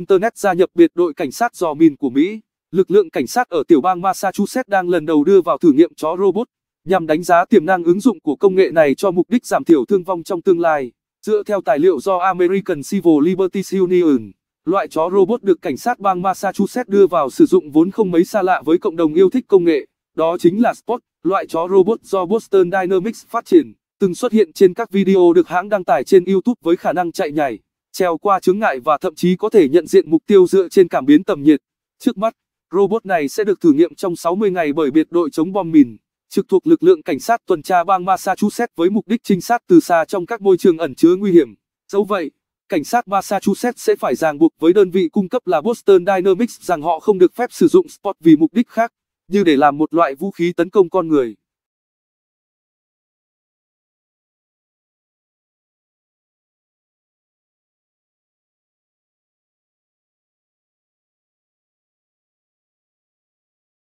Internet gia nhập biệt đội cảnh sát dò min của Mỹ. Lực lượng cảnh sát ở tiểu bang Massachusetts đang lần đầu đưa vào thử nghiệm chó robot nhằm đánh giá tiềm năng ứng dụng của công nghệ này cho mục đích giảm thiểu thương vong trong tương lai. Dựa theo tài liệu do American Civil Liberties Union, loại chó robot được cảnh sát bang Massachusetts đưa vào sử dụng vốn không mấy xa lạ với cộng đồng yêu thích công nghệ, đó chính là Spot, loại chó robot do Boston Dynamics phát triển, từng xuất hiện trên các video được hãng đăng tải trên YouTube với khả năng chạy nhảy trèo qua chướng ngại và thậm chí có thể nhận diện mục tiêu dựa trên cảm biến tầm nhiệt. Trước mắt, robot này sẽ được thử nghiệm trong 60 ngày bởi biệt đội chống bom mìn, trực thuộc lực lượng cảnh sát tuần tra bang Massachusetts với mục đích trinh sát từ xa trong các môi trường ẩn chứa nguy hiểm. Dẫu vậy, cảnh sát Massachusetts sẽ phải ràng buộc với đơn vị cung cấp là Boston Dynamics rằng họ không được phép sử dụng Spot vì mục đích khác, như để làm một loại vũ khí tấn công con người.